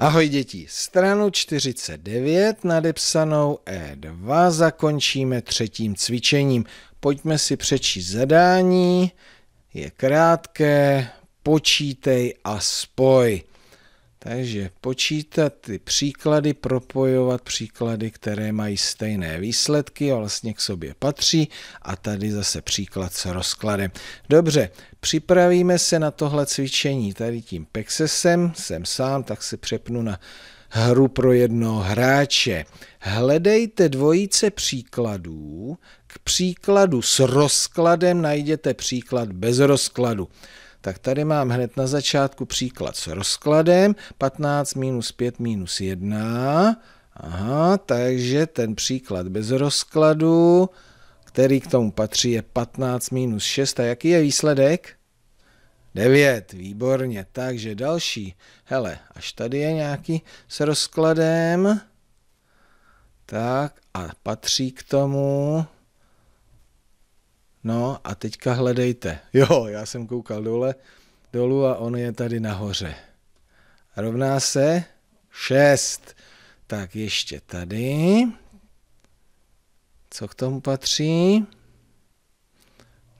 Ahoj děti, stranu 49 nadepsanou E2 zakončíme třetím cvičením. Pojďme si přečíst zadání, je krátké, počítej a spoj. Takže počítat ty příklady, propojovat příklady, které mají stejné výsledky a vlastně k sobě patří. A tady zase příklad s rozkladem. Dobře, připravíme se na tohle cvičení tady tím Pexesem, jsem sám, tak se přepnu na hru pro jednoho hráče. Hledejte dvojice příkladů. K příkladu s rozkladem najděte příklad bez rozkladu tak tady mám hned na začátku příklad s rozkladem 15 minus 5 minus 1. Aha, takže ten příklad bez rozkladu, který k tomu patří, je 15 minus 6. A jaký je výsledek? 9, výborně. Takže další, hele, až tady je nějaký s rozkladem. Tak a patří k tomu No a teďka hledejte. Jo, já jsem koukal dole, dolů a on je tady nahoře. Rovná se 6. Tak ještě tady. Co k tomu patří?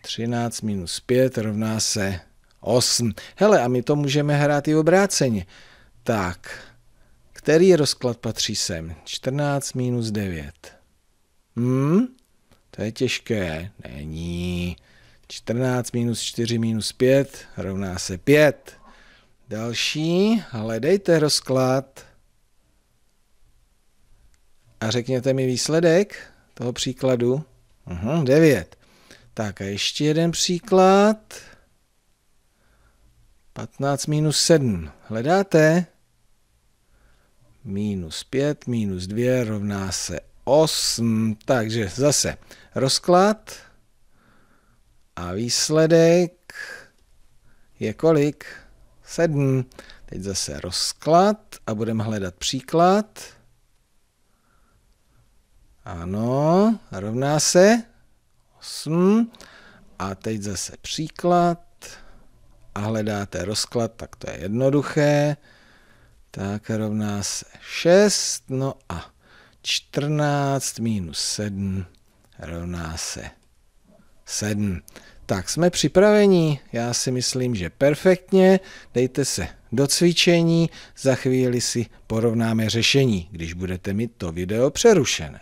13 minus 5 rovná se 8. Hele, a my to můžeme hrát i obráceně. Tak, který rozklad patří sem? 14 minus 9. Hmm? To je těžké. Není. 14 minus 4 minus 5 rovná se 5. Další, hledejte rozklad a řekněte mi výsledek toho příkladu. Uhum, 9. Tak a ještě jeden příklad. 15 minus 7. Hledáte? Minus 5 minus 2 rovná se 8. Takže zase rozklad a výsledek je kolik? 7. Teď zase rozklad a budeme hledat příklad. Ano, rovná se 8. A teď zase příklad a hledáte rozklad, tak to je jednoduché. Tak rovná se 6, no a 14 minus 7 rovná se 7. Tak jsme připraveni, já si myslím, že perfektně. Dejte se do cvičení, za chvíli si porovnáme řešení, když budete mít to video přerušené.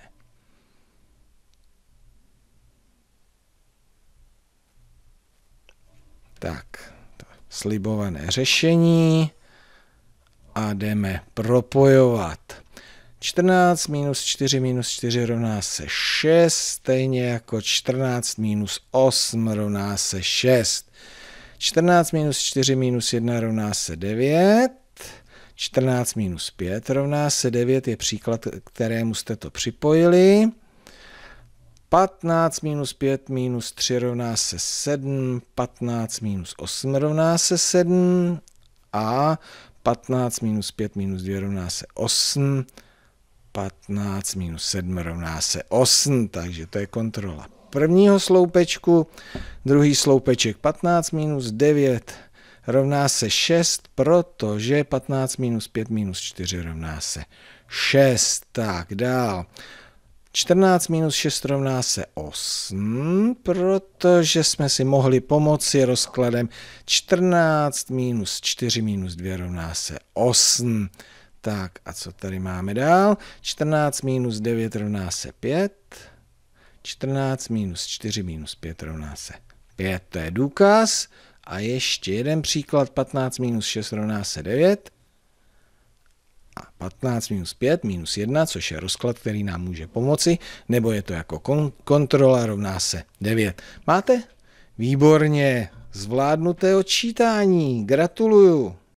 Tak, to slibované řešení a jdeme propojovat. 14 minus 4 minus 4 rovná se 6, stejně jako 14 minus 8 rovná se 6. 14 minus 4 minus 1 rovná se 9. 14 minus 5 rovná se 9 je příklad, kterému jste to připojili. 15 minus 5 minus 3 rovná se 7, 15 minus 8 rovná se 7 a 15 minus 5 minus 2 rovná se 8. 15 minus 7 rovná se 8, takže to je kontrola prvního sloupečku, druhý sloupeček 15 minus 9 rovná se 6, protože 15 minus 5 minus 4 rovná se 6. Tak dál. 14 minus 6 rovná se 8, protože jsme si mohli pomoci rozkladem 14 minus 4 minus 2 rovná se 8. Tak a co tady máme dál? 14 minus 9 rovná se 5. 14 minus 4 minus 5 rovná se 5. To je důkaz. A ještě jeden příklad. 15 minus 6 rovná se 9. A 15 minus 5 minus 1, což je rozklad, který nám může pomoci, nebo je to jako kon- kontrola rovná se 9. Máte? Výborně zvládnuté odčítání. Gratuluju.